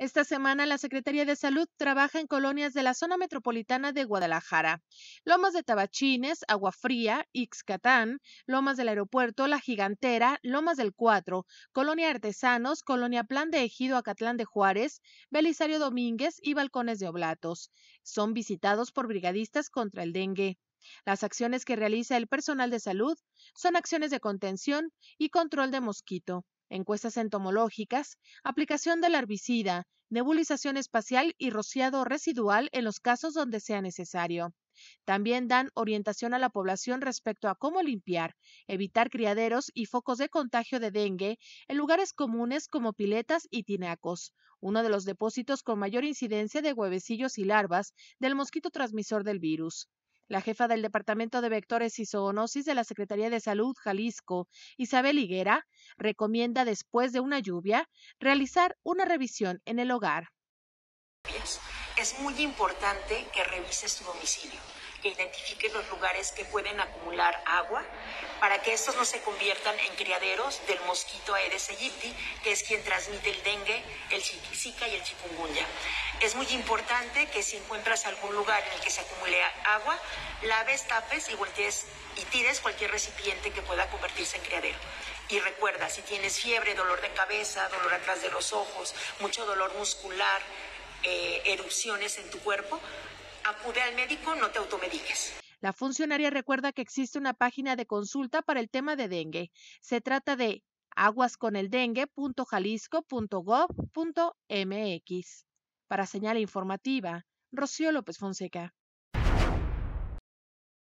Esta semana la Secretaría de Salud trabaja en colonias de la zona metropolitana de Guadalajara, Lomas de Tabachines, Agua Fría, Ixcatán, Lomas del Aeropuerto, La Gigantera, Lomas del Cuatro, Colonia Artesanos, Colonia Plan de Ejido Acatlán de Juárez, Belisario Domínguez y Balcones de Oblatos. Son visitados por brigadistas contra el dengue. Las acciones que realiza el personal de salud son acciones de contención y control de mosquito, encuestas entomológicas, aplicación del herbicida, nebulización espacial y rociado residual en los casos donde sea necesario. También dan orientación a la población respecto a cómo limpiar, evitar criaderos y focos de contagio de dengue en lugares comunes como piletas y tinacos, uno de los depósitos con mayor incidencia de huevecillos y larvas del mosquito transmisor del virus. La jefa del Departamento de Vectores y Zoonosis de la Secretaría de Salud Jalisco, Isabel Higuera, recomienda después de una lluvia realizar una revisión en el hogar. Es muy importante que revises tu domicilio que identifiquen los lugares que pueden acumular agua para que estos no se conviertan en criaderos del mosquito Aedes aegypti, que es quien transmite el dengue, el zika y el chikungunya. Es muy importante que si encuentras algún lugar en el que se acumule agua, laves, tapes y voltees y tires cualquier recipiente que pueda convertirse en criadero. Y recuerda, si tienes fiebre, dolor de cabeza, dolor atrás de los ojos, mucho dolor muscular, eh, erupciones en tu cuerpo, acude al médico, no te automediques. La funcionaria recuerda que existe una página de consulta para el tema de dengue. Se trata de aguasconeldengue.jalisco.gov.mx. Para señal informativa, Rocío López Fonseca.